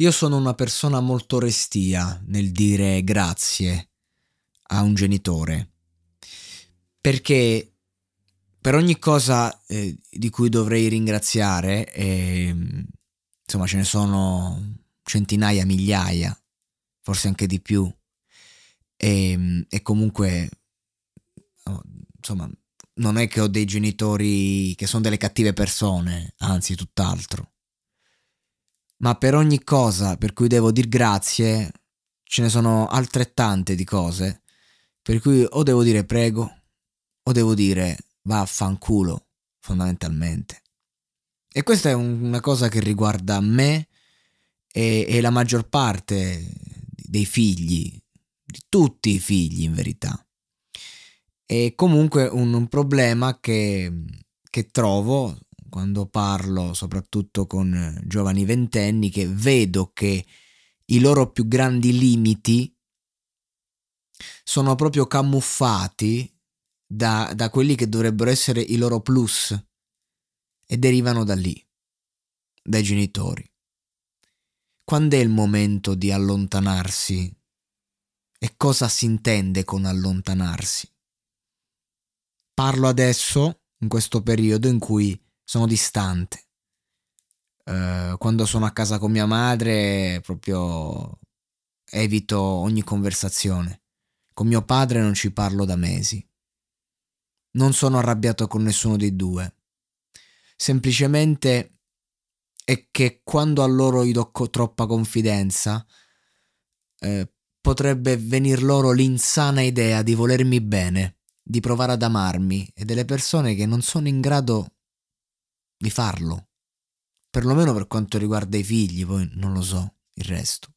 Io sono una persona molto restia nel dire grazie a un genitore, perché per ogni cosa eh, di cui dovrei ringraziare, eh, insomma ce ne sono centinaia, migliaia, forse anche di più, e, ehm, e comunque, insomma, non è che ho dei genitori che sono delle cattive persone, anzi tutt'altro ma per ogni cosa per cui devo dir grazie ce ne sono altrettante di cose per cui o devo dire prego o devo dire vaffanculo fondamentalmente. E questa è un, una cosa che riguarda me e, e la maggior parte dei figli, di tutti i figli in verità. È comunque un, un problema che, che trovo quando parlo soprattutto con eh, giovani ventenni che vedo che i loro più grandi limiti sono proprio camuffati da, da quelli che dovrebbero essere i loro plus e derivano da lì, dai genitori. Quando è il momento di allontanarsi e cosa si intende con allontanarsi? Parlo adesso, in questo periodo in cui sono distante. Uh, quando sono a casa con mia madre, proprio evito ogni conversazione. Con mio padre non ci parlo da mesi. Non sono arrabbiato con nessuno dei due. Semplicemente è che quando a loro gli do troppa confidenza, eh, potrebbe venir loro l'insana idea di volermi bene, di provare ad amarmi e delle persone che non sono in grado di farlo, perlomeno per quanto riguarda i figli, poi non lo so il resto.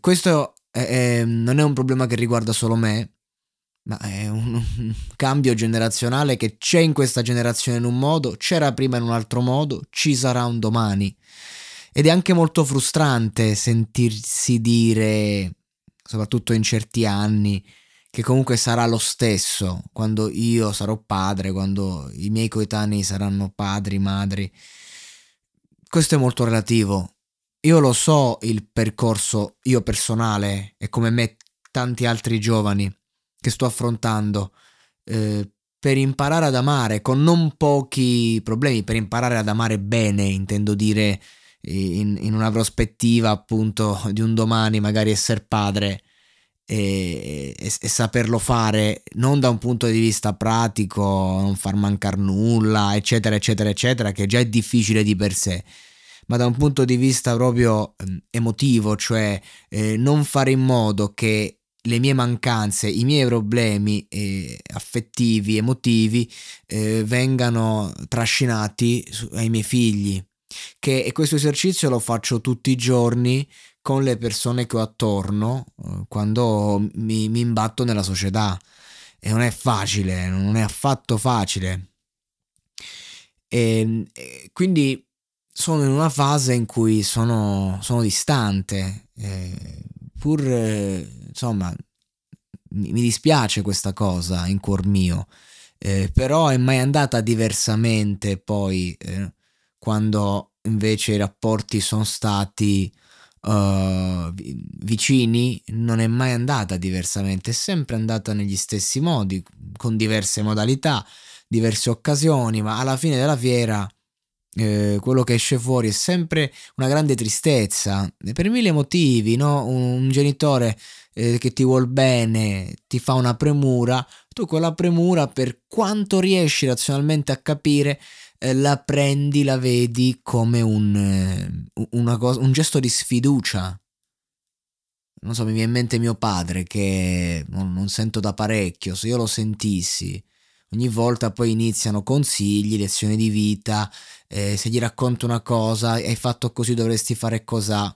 Questo è, è, non è un problema che riguarda solo me, ma è un, un cambio generazionale che c'è in questa generazione in un modo, c'era prima in un altro modo, ci sarà un domani. Ed è anche molto frustrante sentirsi dire, soprattutto in certi anni, che comunque sarà lo stesso quando io sarò padre, quando i miei coetanei saranno padri, madri. Questo è molto relativo. Io lo so il percorso io personale e come me tanti altri giovani che sto affrontando eh, per imparare ad amare con non pochi problemi, per imparare ad amare bene, intendo dire eh, in, in una prospettiva appunto di un domani magari essere padre e, e, e, saperlo fare non da un punto di vista pratico, non far mancare nulla, eccetera, eccetera, eccetera, che già è difficile di per sé, ma da un punto di vista proprio ehm, emotivo, cioè eh, non fare in modo che le mie mancanze, i miei problemi eh, affettivi, emotivi, eh, vengano trascinati ai miei figli. Che, e questo esercizio lo faccio tutti i giorni con le persone che ho attorno eh, quando mi, mi imbatto nella società. E non è facile, non è affatto facile. E, ehm, e quindi sono in una fase in cui sono, sono distante, eh, pur eh, insomma mi, mi, dispiace questa cosa in cuor mio, eh, però è mai andata diversamente poi eh, quando invece i rapporti sono stati uh, vicini non è mai andata diversamente, è sempre andata negli stessi modi, con diverse modalità, diverse occasioni, ma alla fine della fiera eh, quello che esce fuori è sempre una grande tristezza per mille motivi no? un, un genitore eh, che ti vuol bene ti fa una premura tu quella premura per quanto riesci razionalmente a capire eh, la prendi, la vedi come un, eh, cosa, un gesto di sfiducia. Non so, mi viene in mente mio padre che non, non sento da parecchio, se io lo sentissi, ogni volta poi iniziano consigli, lezioni di vita, eh, se gli racconto una cosa, hai fatto così, dovresti fare cos'ha.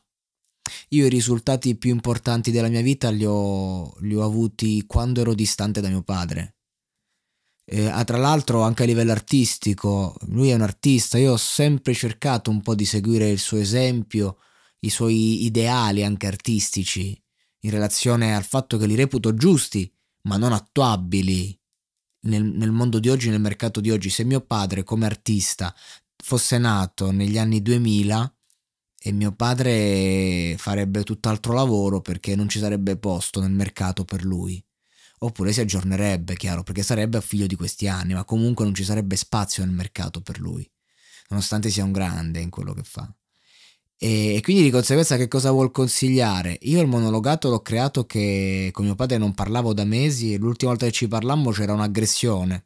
Io i risultati più importanti della mia vita li ho, li ho avuti quando ero distante da mio padre eh, ah, tra l'altro anche a livello artistico, lui è un artista, io ho sempre cercato un po' di seguire il suo esempio, i suoi ideali anche artistici, in relazione al fatto che li reputo giusti, ma non attuabili nel, nel mondo di oggi, nel mercato di oggi. Se mio padre come artista fosse nato negli anni 2000, e mio padre farebbe tutt'altro lavoro perché non ci sarebbe posto nel mercato per lui oppure si aggiornerebbe, chiaro, perché sarebbe figlio di questi anni, ma comunque non ci sarebbe spazio nel mercato per lui, nonostante sia un grande in quello che fa. E, quindi di conseguenza che cosa vuol consigliare? Io il monologato l'ho creato che con mio padre non parlavo da mesi e l'ultima volta che ci parlammo c'era un'aggressione.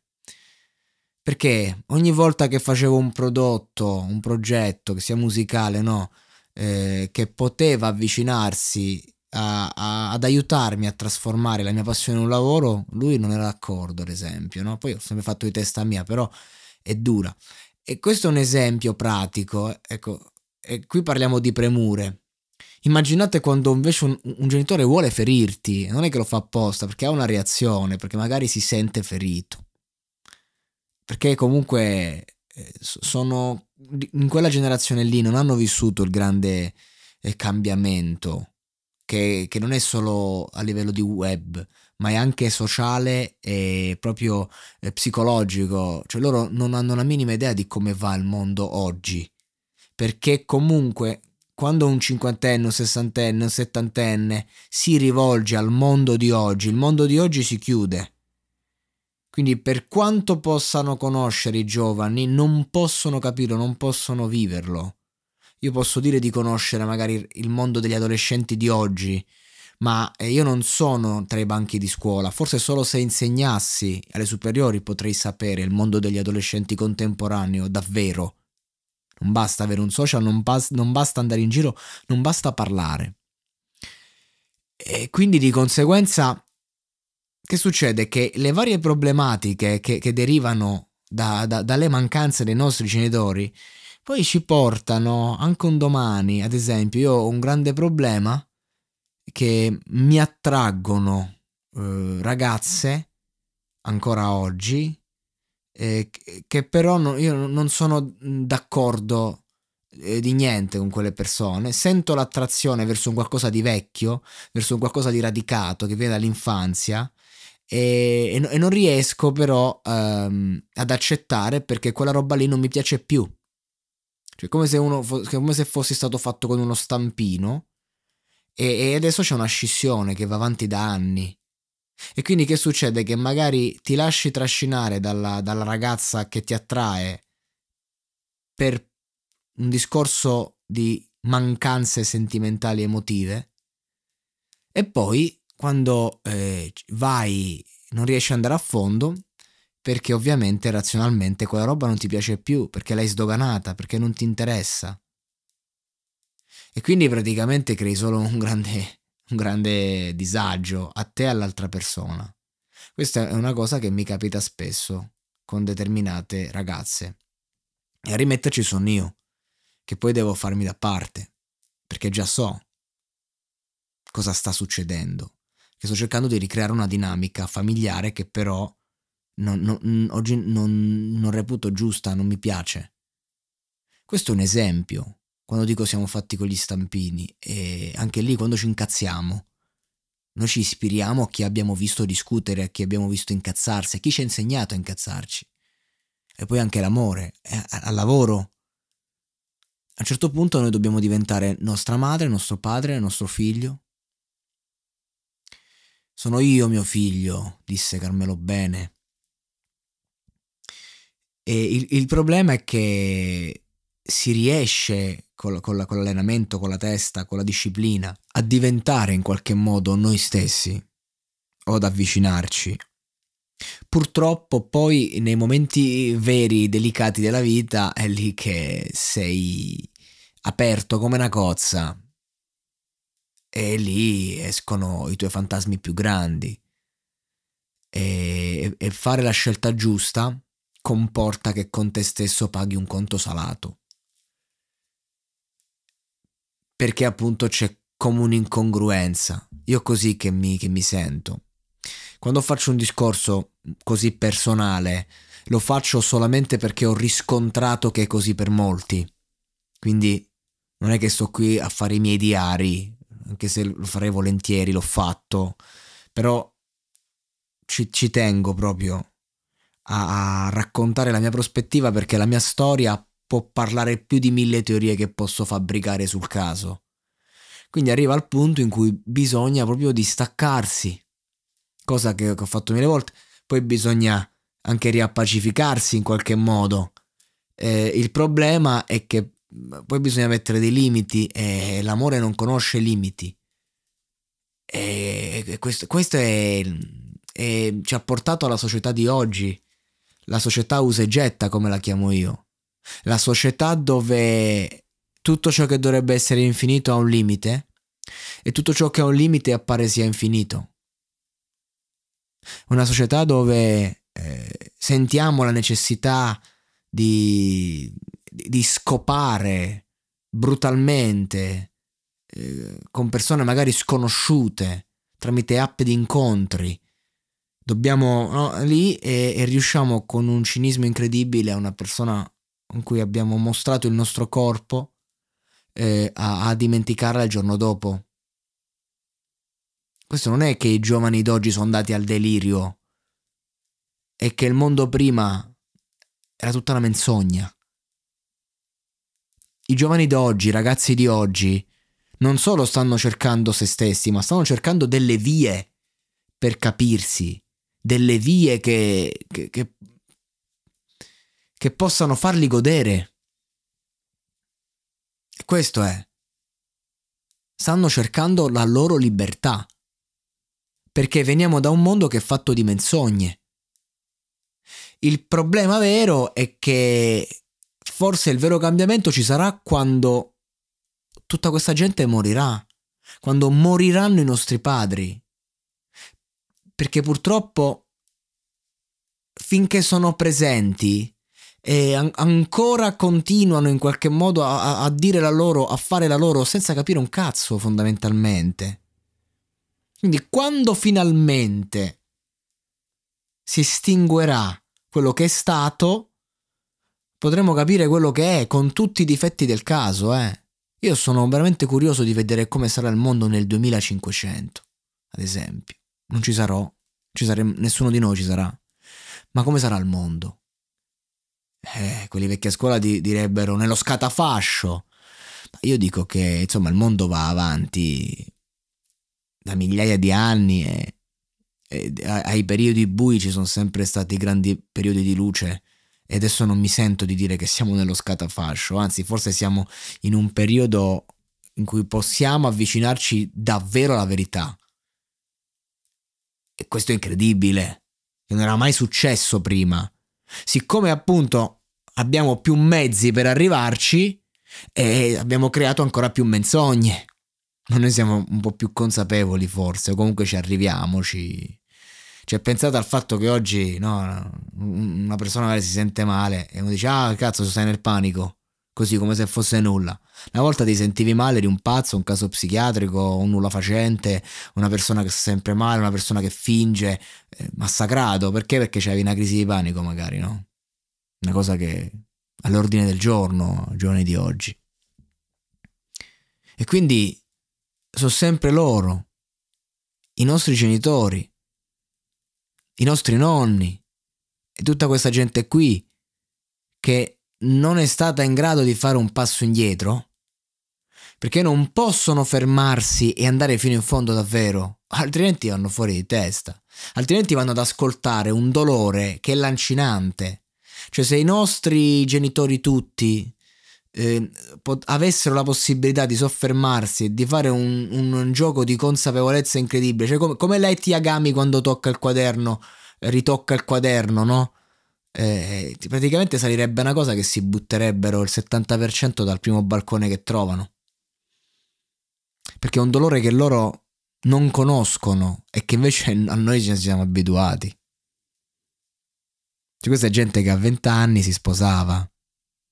Perché ogni volta che facevo un prodotto, un progetto, che sia musicale, no, eh, che poteva avvicinarsi a, a, ad aiutarmi a trasformare la mia passione in un lavoro, lui non era d'accordo, ad esempio. No? Poi ho sempre fatto di testa mia, però è dura. E questo è un esempio pratico, eh. ecco, e qui parliamo di premure. Immaginate quando invece un, un, genitore vuole ferirti, non è che lo fa apposta, perché ha una reazione, perché magari si sente ferito. Perché comunque eh, sono in quella generazione lì non hanno vissuto il grande eh, cambiamento che, che non è solo a livello di web, ma è anche sociale e proprio eh, psicologico. Cioè loro non hanno la minima idea di come va il mondo oggi. Perché comunque quando un cinquantenne, un sessantenne, un settantenne si rivolge al mondo di oggi, il mondo di oggi si chiude. Quindi per quanto possano conoscere i giovani, non possono capirlo, non possono viverlo io posso dire di conoscere magari il mondo degli adolescenti di oggi, ma eh, io non sono tra i banchi di scuola, forse solo se insegnassi alle superiori potrei sapere il mondo degli adolescenti contemporaneo davvero. Non basta avere un social, non, bas non basta andare in giro, non basta parlare. E quindi di conseguenza, che succede? Che le varie problematiche che, che derivano da, da, dalle mancanze dei nostri genitori poi ci portano anche un domani, ad esempio, io ho un grande problema che mi attraggono eh, ragazze ancora oggi eh, che però no, io non sono d'accordo eh, di niente con quelle persone, sento l'attrazione verso un qualcosa di vecchio, verso un qualcosa di radicato che viene dall'infanzia e, e, no, e non riesco però ehm, ad accettare perché quella roba lì non mi piace più. Cioè, come se, uno fo- come se fosse stato fatto con uno stampino e-, e adesso c'è una scissione che va avanti da anni. E quindi che succede? Che magari ti lasci trascinare dalla, dalla, ragazza che ti attrae per un discorso di mancanze sentimentali emotive e poi quando eh, vai non riesci ad andare a fondo perché ovviamente razionalmente quella roba non ti piace più, perché l'hai sdoganata, perché non ti interessa. E quindi praticamente crei solo un grande, un grande disagio a te e all'altra persona. Questa è una cosa che mi capita spesso con determinate ragazze. E a rimetterci sono io, che poi devo farmi da parte, perché già so cosa sta succedendo, che sto cercando di ricreare una dinamica familiare che però non, non, mm, oggi non, non reputo giusta, non mi piace. Questo è un esempio, quando dico siamo fatti con gli stampini, e anche lì quando ci incazziamo, noi ci ispiriamo a chi abbiamo visto discutere, a chi abbiamo visto incazzarsi, a chi ci ha insegnato a incazzarci. E poi anche l'amore, eh, al lavoro. A un certo punto noi dobbiamo diventare nostra madre, nostro padre, nostro figlio. Sono io mio figlio, disse Carmelo Bene, e il, il problema è che si riesce con, con l'allenamento, con la testa, con la disciplina, a diventare in qualche modo noi stessi o ad avvicinarci. Purtroppo poi nei momenti veri, delicati della vita, è lì che sei aperto come una cozza e lì escono i tuoi fantasmi più grandi. E, e fare la scelta giusta comporta che con te stesso paghi un conto salato. Perché appunto c'è come un'incongruenza. Io così che mi, che mi sento. Quando faccio un discorso così personale, lo faccio solamente perché ho riscontrato che è così per molti. Quindi non è che sto qui a fare i miei diari, anche se lo farei volentieri, l'ho fatto, però ci, ci tengo proprio a, raccontare la mia prospettiva perché la mia storia può parlare più di mille teorie che posso fabbricare sul caso. Quindi arriva al punto in cui bisogna proprio distaccarsi, cosa che, che ho fatto mille volte, poi bisogna anche riappacificarsi in qualche modo. Eh, il problema è che mm, poi bisogna mettere dei limiti e l'amore non conosce limiti. E questo, questo è, è, ci ha portato alla società di oggi, la società usa e getta, come la chiamo io. La società dove tutto ciò che dovrebbe essere infinito ha un limite e tutto ciò che ha un limite appare sia infinito. Una società dove eh, sentiamo la necessità di, di scopare brutalmente eh, con persone magari sconosciute tramite app di incontri dobbiamo no, lì e, e, riusciamo con un cinismo incredibile a una persona con cui abbiamo mostrato il nostro corpo eh, a, a dimenticarla il giorno dopo. Questo non è che i giovani d'oggi sono andati al delirio, è che il mondo prima era tutta una menzogna. I giovani d'oggi, i ragazzi di oggi, non solo stanno cercando se stessi, ma stanno cercando delle vie per capirsi, delle vie che, che, che, che possano farli godere. E questo è. Stanno cercando la loro libertà, perché veniamo da un mondo che è fatto di menzogne. Il problema vero è che forse il vero cambiamento ci sarà quando tutta questa gente morirà, quando moriranno i nostri padri, perché purtroppo finché sono presenti e an- ancora continuano in qualche modo a-, a-, dire la loro, a fare la loro senza capire un cazzo fondamentalmente. Quindi quando finalmente si estinguerà quello che è stato, potremo capire quello che è con tutti i difetti del caso, eh. Io sono veramente curioso di vedere come sarà il mondo nel 2500, ad esempio non ci sarò, ci saremo, nessuno di noi ci sarà. Ma come sarà il mondo? Eh, quelli vecchi a scuola di, direbbero nello scatafascio. Ma io dico che insomma il mondo va avanti da migliaia di anni e, e ai periodi bui ci sono sempre stati grandi periodi di luce e adesso non mi sento di dire che siamo nello scatafascio, anzi forse siamo in un periodo in cui possiamo avvicinarci davvero alla verità e questo è incredibile, non era mai successo prima. Siccome appunto abbiamo più mezzi per arrivarci, e abbiamo creato ancora più menzogne. Ma noi siamo un po' più consapevoli forse, o comunque ci arriviamoci. Cioè, pensate al fatto che oggi no, una persona magari si sente male e uno dice, ah cazzo, stai nel panico così come se fosse nulla. Una volta ti sentivi male di un pazzo, un caso psichiatrico, un nulla facente, una persona che sta sempre male, una persona che finge, eh, massacrato, perché? Perché c'avevi una crisi di panico magari, no? Una cosa che all'ordine del giorno, giovani di oggi. E quindi sono sempre loro, i nostri genitori, i nostri nonni e tutta questa gente qui che non è stata in grado di fare un passo indietro, perché non possono fermarsi e andare fino in fondo davvero, altrimenti vanno fuori di testa, altrimenti vanno ad ascoltare un dolore che è lancinante. Cioè se i nostri genitori tutti eh, avessero la possibilità di soffermarsi e di fare un, un, un gioco di consapevolezza incredibile, cioè com- come Light Yagami quando tocca il quaderno, ritocca il quaderno, no? Eh, praticamente salirebbe una cosa che si butterebbero il 70% dal primo balcone che trovano. Perché è un dolore che loro non conoscono e che invece a noi ci siamo abituati. Cioè, questa è gente che a 20 anni si sposava,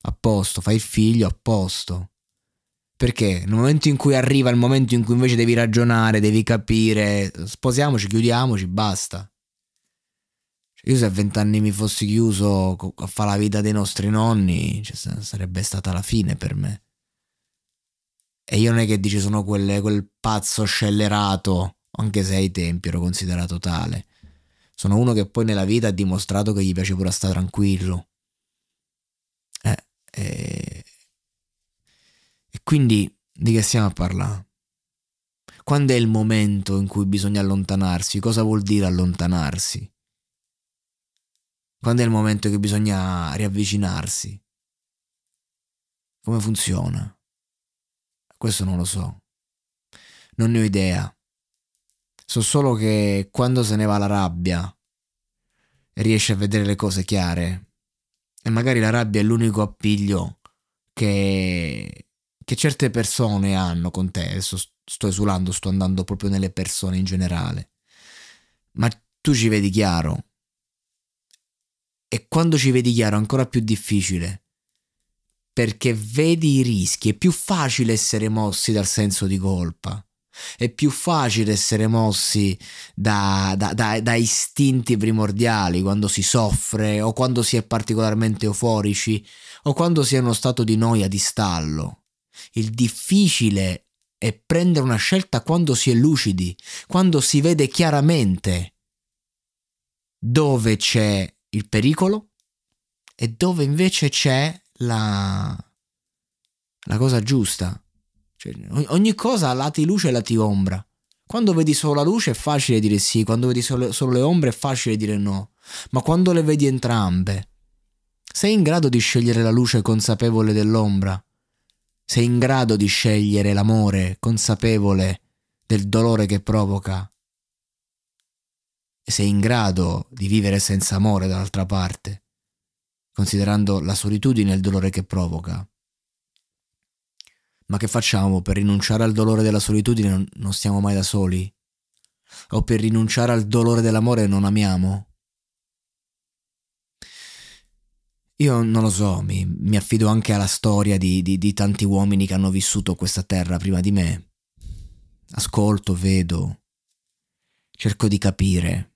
a posto, fai il figlio, a posto. Perché nel momento in cui arriva il momento in cui invece devi ragionare, devi capire, sposiamoci, chiudiamoci, basta. Io se a vent'anni mi fossi chiuso a fare la vita dei nostri nonni, cioè, sarebbe stata la fine per me. E io non è che dici sono quelle, quel pazzo scellerato, anche se ai tempi ero considerato tale. Sono uno che poi nella vita ha dimostrato che gli piace pure stare tranquillo. Eh, eh, e quindi di che stiamo a parlare? Quando è il momento in cui bisogna allontanarsi? Cosa vuol dire allontanarsi? Quando è il momento che bisogna riavvicinarsi? Come funziona? Questo non lo so. Non ne ho idea. So solo che quando se ne va la rabbia, riesce a vedere le cose chiare. E magari la rabbia è l'unico appiglio che, che certe persone hanno con te. Adesso sto esulando, sto andando proprio nelle persone in generale. Ma tu ci vedi chiaro e quando ci vedi chiaro ancora più difficile, perché vedi i rischi, è più facile essere mossi dal senso di colpa, è più facile essere mossi da, da, da, da istinti primordiali quando si soffre o quando si è particolarmente euforici o quando si è in uno stato di noia, di stallo. Il difficile è prendere una scelta quando si è lucidi, quando si vede chiaramente dove c'è il pericolo e dove invece c'è la, la cosa giusta. Cioè, ogni cosa ha lati luce e lati ombra. Quando vedi solo la luce è facile dire sì, quando vedi solo, solo le ombre è facile dire no, ma quando le vedi entrambe, sei in grado di scegliere la luce consapevole dell'ombra, sei in grado di scegliere l'amore consapevole del dolore che provoca sei in grado di vivere senza amore dall'altra parte, considerando la solitudine e il dolore che provoca. Ma che facciamo? Per rinunciare al dolore della solitudine non stiamo mai da soli? O per rinunciare al dolore dell'amore non amiamo? Io non lo so, mi, mi affido anche alla storia di, di, di tanti uomini che hanno vissuto questa terra prima di me. Ascolto, vedo, cerco di capire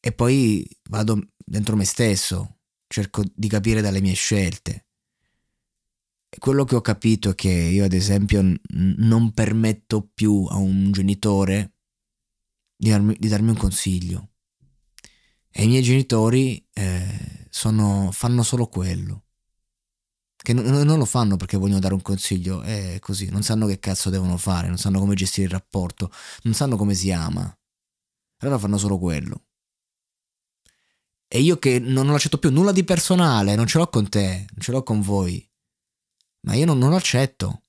e poi vado dentro me stesso, cerco di capire dalle mie scelte. E quello che ho capito è che io, ad esempio, non permetto più a un genitore di darmi, di darmi un consiglio. E i miei genitori eh, sono, fanno solo quello. Che non, non lo fanno perché vogliono dare un consiglio, è così, non sanno che cazzo devono fare, non sanno come gestire il rapporto, non sanno come si ama. Allora fanno solo quello. E io che non ho lasciato più nulla di personale, non ce l'ho con te, non ce l'ho con voi. Ma io non, non accetto.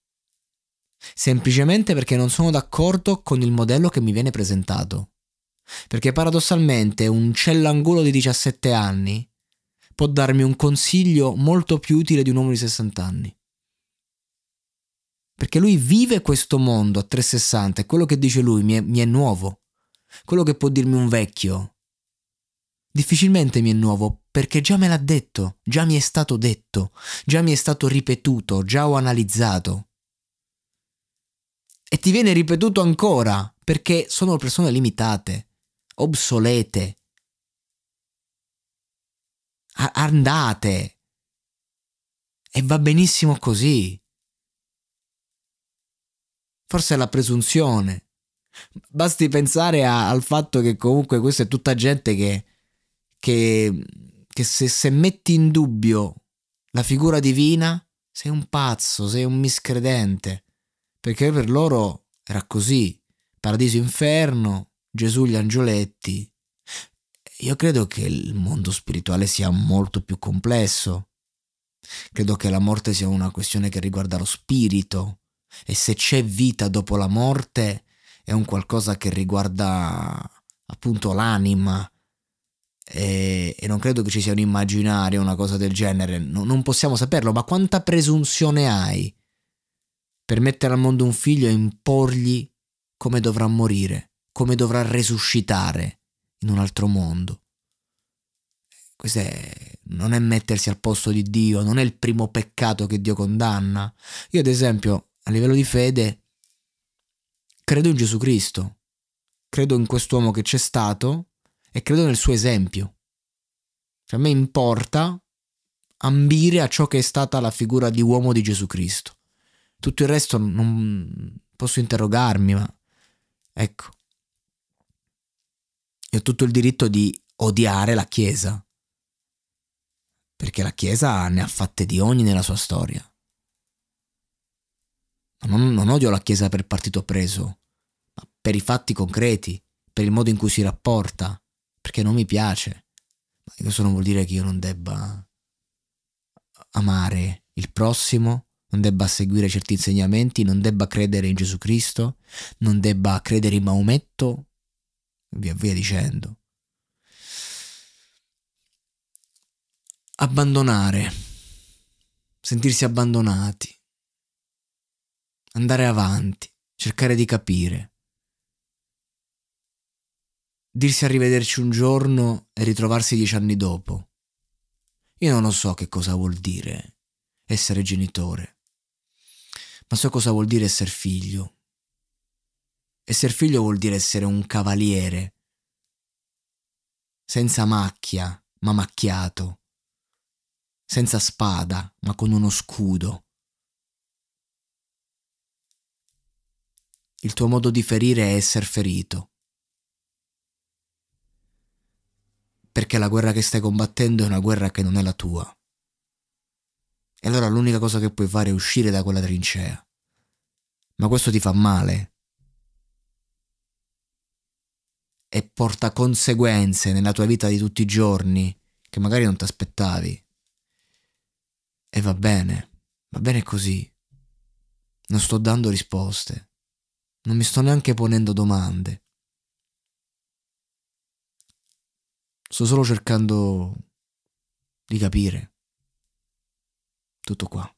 Semplicemente perché non sono d'accordo con il modello che mi viene presentato. Perché paradossalmente un cellangolo di 17 anni può darmi un consiglio molto più utile di un uomo di 60 anni. Perché lui vive questo mondo a 360 e quello che dice lui mi è, mi è nuovo. Quello che può dirmi un vecchio difficilmente mi è nuovo, perché già me l'ha detto, già mi è stato detto, già mi è stato ripetuto, già ho analizzato. E ti viene ripetuto ancora, perché sono persone limitate, obsolete, andate. E va benissimo così. Forse è la presunzione. Basti pensare a, al fatto che comunque questa è tutta gente che che, che se, se metti in dubbio la figura divina, sei un pazzo, sei un miscredente, perché per loro era così, paradiso inferno, Gesù gli angioletti. Io credo che il mondo spirituale sia molto più complesso. Credo che la morte sia una questione che riguarda lo spirito e se c'è vita dopo la morte è un qualcosa che riguarda appunto l'anima, e, e, non credo che ci sia un immaginario, una cosa del genere, no, non possiamo saperlo, ma quanta presunzione hai per mettere al mondo un figlio e imporgli come dovrà morire, come dovrà resuscitare in un altro mondo? Questo è, non è mettersi al posto di Dio, non è il primo peccato che Dio condanna. Io ad esempio, a livello di fede, credo in Gesù Cristo, credo in quest'uomo che c'è stato, e credo nel suo esempio. Cioè, a me importa ambire a ciò che è stata la figura di uomo di Gesù Cristo. Tutto il resto non posso interrogarmi, ma ecco. Io ho tutto il diritto di odiare la Chiesa, perché la Chiesa ne ha fatte di ogni nella sua storia. Non, non odio la Chiesa per partito preso, ma per i fatti concreti, per il modo in cui si rapporta, perché non mi piace. Ma questo non vuol dire che io non debba amare il prossimo, non debba seguire certi insegnamenti, non debba credere in Gesù Cristo, non debba credere in Maometto, via via dicendo. Abbandonare, sentirsi abbandonati, andare avanti, cercare di capire dirsi arrivederci un giorno e ritrovarsi dieci anni dopo. Io non lo so che cosa vuol dire essere genitore, ma so cosa vuol dire essere figlio. Essere figlio vuol dire essere un cavaliere, senza macchia, ma macchiato, senza spada, ma con uno scudo. Il tuo modo di ferire è essere ferito. perché la guerra che stai combattendo è una guerra che non è la tua. E allora l'unica cosa che puoi fare è uscire da quella trincea. Ma questo ti fa male. E porta conseguenze nella tua vita di tutti i giorni che magari non ti aspettavi. E va bene, va bene così. Non sto dando risposte. Non mi sto neanche ponendo domande. Sto solo cercando di capire. Tutto qua.